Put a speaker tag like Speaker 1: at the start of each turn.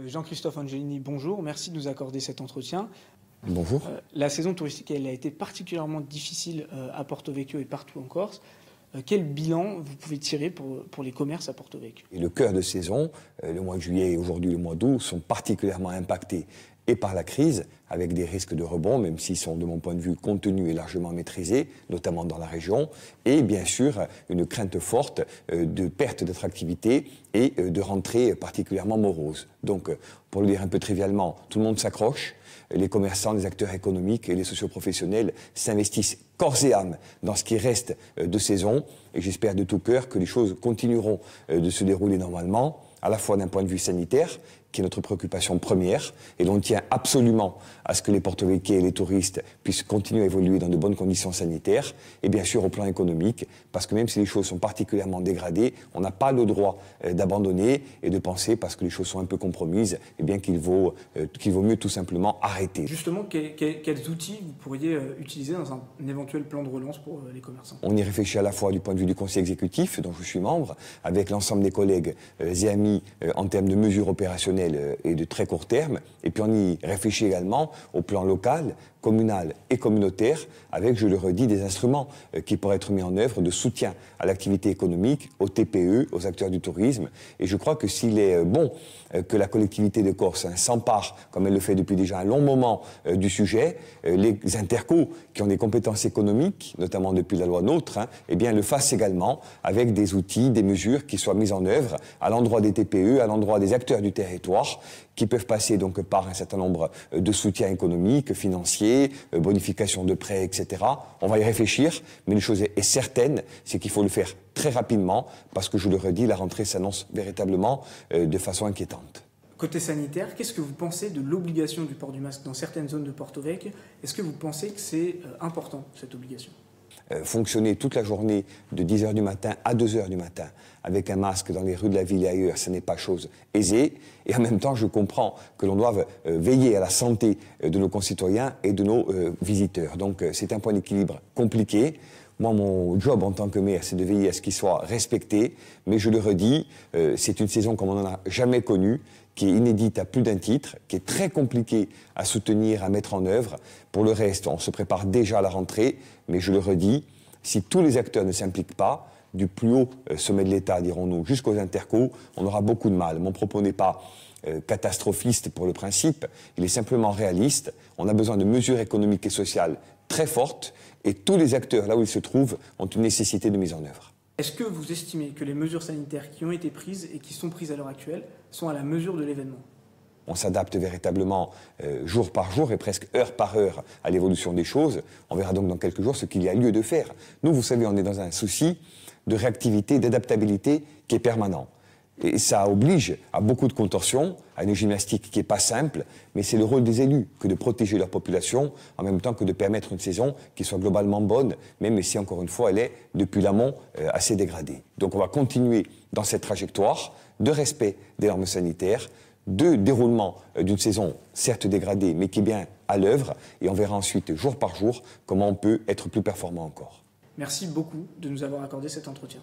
Speaker 1: Euh, Jean-Christophe Angelini, bonjour. Merci de nous accorder cet entretien. Bonjour. Euh, la saison touristique, elle a été particulièrement difficile euh, à Porto Vecchio et partout en Corse. quel bilan vous pouvez tirer pour, pour les commerces à Porto Vecchio
Speaker 2: et Le cœur de saison, le mois de juillet et aujourd'hui le mois d'août, sont particulièrement impactés et par la crise, avec des risques de rebond, même s'ils sont, de mon point de vue, contenus et largement maîtrisés, notamment dans la région, et bien sûr une crainte forte euh, de perte d'attractivité et euh, de rentrée particulièrement morose. Donc, euh, pour le dire un peu trivialement, tout le monde s'accroche, les commerçants, les acteurs économiques et les socioprofessionnels s'investissent corps et âme dans ce qui reste de saison, et j'espère de tout cœur que les choses continueront de se dérouler normalement à la fois d'un point de vue sanitaire, qui est notre préoccupation première, et l'on tient absolument à ce que les portoricains et les touristes puissent continuer à évoluer dans de bonnes conditions sanitaires, et bien sûr au plan économique, parce que même si les choses sont particulièrement dégradées, on n'a pas le droit euh, d'abandonner et de penser, parce que les choses sont un peu compromises, et eh bien qu'il vaut, euh, qu'il vaut mieux tout simplement arrêter.
Speaker 1: Justement, quels, outils vous pourriez euh, utiliser dans un éventuel plan de relance pour les commerçants
Speaker 2: On y réfléchit à la fois du point de vue du conseil exécutif, dont je suis membre, avec l'ensemble des collègues et amis en termes de mesures opérationnelles euh, et de très court terme. Et puis on y réfléchit également au plan local, communal et communautaire, avec, je le redis, des instruments euh, qui pourraient être mis en œuvre de soutien à l'activité économique, aux TPE, aux acteurs du tourisme. Et je crois que s'il est euh, bon que la collectivité de Corse hein, s'empare, comme elle le fait depuis déjà un long moment, du sujet, les intercos qui ont des compétences économiques, notamment depuis la loi NOTRe, hein, eh bien, le fassent également avec des outils, des mesures qui soient mises en œuvre à l'endroit des TPE, à l'endroit des acteurs du territoire, qui peuvent passer donc par un certain nombre euh, de soutiens économiques, financiers, euh, bonifications de prêts, etc. On va y réfléchir, mais une chose est certaine, c'est qu'il faut le faire très rapidement, parce que je le redis, la rentrée s'annonce véritablement euh, de façon inquiétante.
Speaker 1: Côté sanitaire, qu'est-ce que vous pensez de l'obligation du port du masque dans certaines zones de Porto vec Est-ce que vous pensez que c'est important, cette obligation
Speaker 2: euh, fonctionner toute la journée de 10h du matin à 2h du matin avec un masque dans les rues de la ville et ailleurs, ce n'est pas chose aisée. Et en même temps, je comprends que l'on doive euh, veiller à la santé euh, de nos concitoyens et de nos visiteurs. Donc c'est un point d'équilibre compliqué. Moi, mon job en tant que maire, c'est de veiller à ce qu'il soit respecté. Mais je le redis, euh, c'est une saison comme on n'en a jamais connue, qui est inédite à plus d'un titre, qui est très compliquée à soutenir, à mettre en œuvre. Pour le reste, on se prépare déjà à la rentrée. Mais je le redis, si tous les acteurs ne s'impliquent pas, du plus haut euh, sommet de l'État, dirons-nous, jusqu'aux intercos, on aura beaucoup de mal. Mon propos n'est pas euh, catastrophiste pour le principe, il est simplement réaliste. On a besoin de mesures économiques et sociales très forte et tous les acteurs, là où ils se trouvent, ont une nécessité de mise en œuvre.
Speaker 1: Est-ce que vous estimez que les mesures sanitaires qui ont été prises et qui sont prises à l'heure actuelle sont à la mesure de l'événement
Speaker 2: on s'adapte véritablement euh, jour par jour et presque heure par heure à l'évolution des choses. On verra donc dans quelques jours ce qu'il y a lieu de faire. Nous, vous savez, on est dans un souci de réactivité, d'adaptabilité qui est permanent. Et ça oblige à beaucoup de contorsions, à une gymnastique qui n'est pas simple, mais c'est le rôle des élus que de protéger leur population en même temps que de permettre une saison qui soit globalement bonne, même si encore une fois elle est depuis l'amont euh, assez dégradée. Donc on va continuer dans cette trajectoire de respect des normes sanitaires, de déroulement euh, d'une saison certes dégradée, mais qui est bien à l'œuvre, et on verra ensuite jour par jour comment on peut être plus performant encore.
Speaker 1: Merci beaucoup de nous avoir accordé cet entretien.